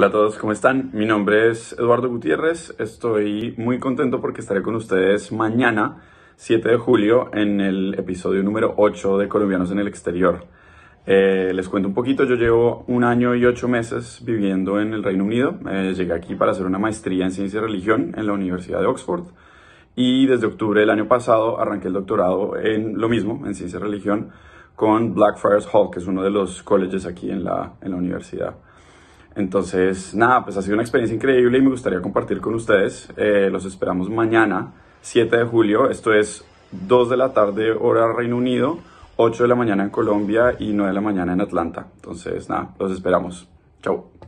Hola a todos, ¿cómo están? Mi nombre es Eduardo Gutiérrez. Estoy muy contento porque estaré con ustedes mañana, 7 de julio, en el episodio número 8 de Colombianos en el Exterior. Eh, les cuento un poquito, yo llevo un año y ocho meses viviendo en el Reino Unido. Eh, llegué aquí para hacer una maestría en ciencia y religión en la Universidad de Oxford. Y desde octubre del año pasado arranqué el doctorado en lo mismo, en ciencia y religión, con Blackfriars Hall, que es uno de los colleges aquí en la, en la universidad. Entonces, nada, pues ha sido una experiencia increíble y me gustaría compartir con ustedes. Eh, los esperamos mañana, 7 de julio. Esto es 2 de la tarde, hora Reino Unido, 8 de la mañana en Colombia y 9 de la mañana en Atlanta. Entonces, nada, los esperamos. chau.